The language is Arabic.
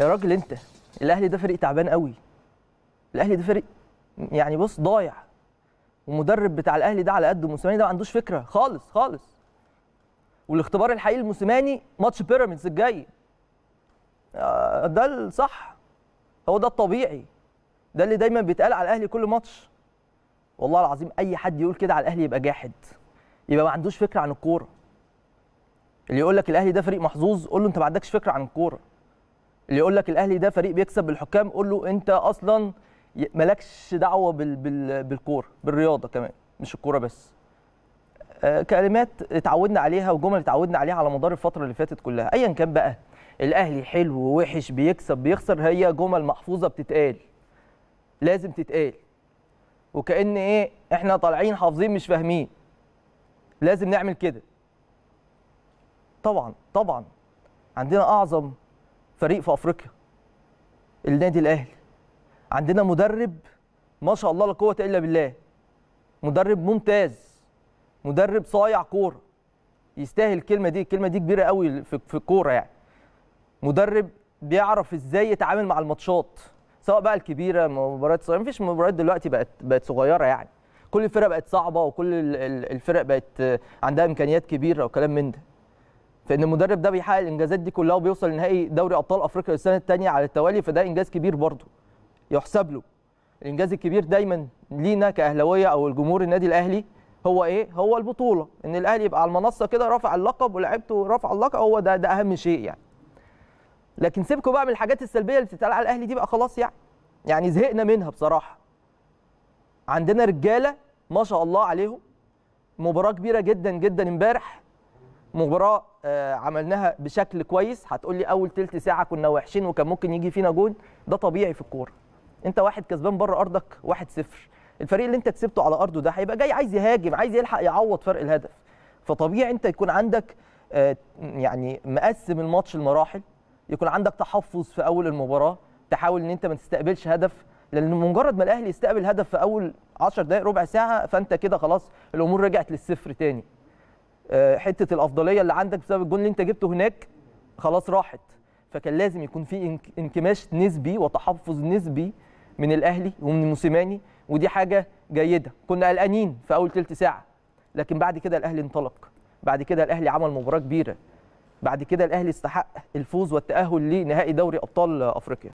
يا راجل انت الاهلي ده فريق تعبان قوي الاهلي ده فريق يعني بص ضايع والمدرب بتاع الاهلي ده على قده موسيماني ده ما عندوش فكره خالص خالص والاختبار الحقيقي لموسيماني ماتش بيراميدز الجاي آه، ده الصح هو ده الطبيعي ده اللي دايما بيتقال على الاهلي كل ماتش والله العظيم اي حد يقول كده على الاهلي يبقى جاحد يبقى ما عندوش فكره عن الكوره اللي يقول لك الاهلي ده فريق محظوظ قول له انت ما عندكش فكره عن الكوره اللي يقول لك الاهلي ده فريق بيكسب بالحكام قول له انت اصلا مالكش دعوه بال بال بالكوره بالرياضه كمان مش الكوره بس آه، كلمات اتعودنا عليها وجمل اتعودنا عليها على مدار الفتره اللي فاتت كلها ايا كان بقى الاهلي حلو ووحش بيكسب بيخسر هي جمل محفوظه بتتقال لازم تتقال وكأن ايه احنا طالعين حافظين مش فاهمين لازم نعمل كده طبعا طبعا عندنا اعظم فريق في افريقيا النادي الاهلي عندنا مدرب ما شاء الله لا قوه الا بالله مدرب ممتاز مدرب صايع كوره يستاهل الكلمه دي الكلمه دي كبيره قوي في الكوره يعني مدرب بيعرف ازاي يتعامل مع الماتشات سواء بقى الكبيره مباريات صغيره مفيش مباريات دلوقتي بقت بقت صغيره يعني كل الفرق بقت صعبه وكل الفرق بقت عندها امكانيات كبيره وكلام من ده فان المدرب ده بيحقق الانجازات دي كلها وبيوصل لنهائي دوري ابطال افريقيا للسنه الثانيه على التوالي فده انجاز كبير برضه يحسب له الانجاز الكبير دايما لينا كاهلاويه او الجمهور النادي الاهلي هو ايه هو البطوله ان الاهلي يبقى على المنصه كده رافع اللقب ولاعيبته رافع اللقب هو ده ده اهم شيء يعني لكن سيبكم بقى من الحاجات السلبيه اللي بتتقال على الاهلي دي بقى خلاص يعني يعني زهقنا منها بصراحه عندنا رجاله ما شاء الله عليهم مباراه كبيره جدا جدا امبارح مباراه آه، عملناها بشكل كويس هتقول لي اول ثلث ساعه كنا وحشين وكان ممكن يجي فينا جون ده طبيعي في الكوره انت واحد كسبان بره ارضك 1-0 الفريق اللي انت كسبته على ارضه ده هيبقى جاي عايز يهاجم عايز يلحق يعوض فرق الهدف فطبيعي انت يكون عندك آه، يعني مقسم الماتش لمراحل يكون عندك تحفظ في اول المباراه تحاول ان انت ما تستقبلش هدف لان مجرد ما الاهلي يستقبل هدف في اول 10 دقائق ربع ساعه فانت كده خلاص الامور رجعت للصفر تاني آه، حته الافضليه اللي عندك بسبب الجون اللي انت جبته هناك خلاص راحت فكان لازم يكون في انكماش نسبي وتحفظ نسبي من الاهلي ومن موسيماني ودي حاجه جيده كنا قلقانين في اول ثلث ساعه لكن بعد كده الاهلي انطلق بعد كده الاهلي عمل مباراه كبيره بعد كده الاهلي استحق الفوز والتاهل لنهائي دوري ابطال افريقيا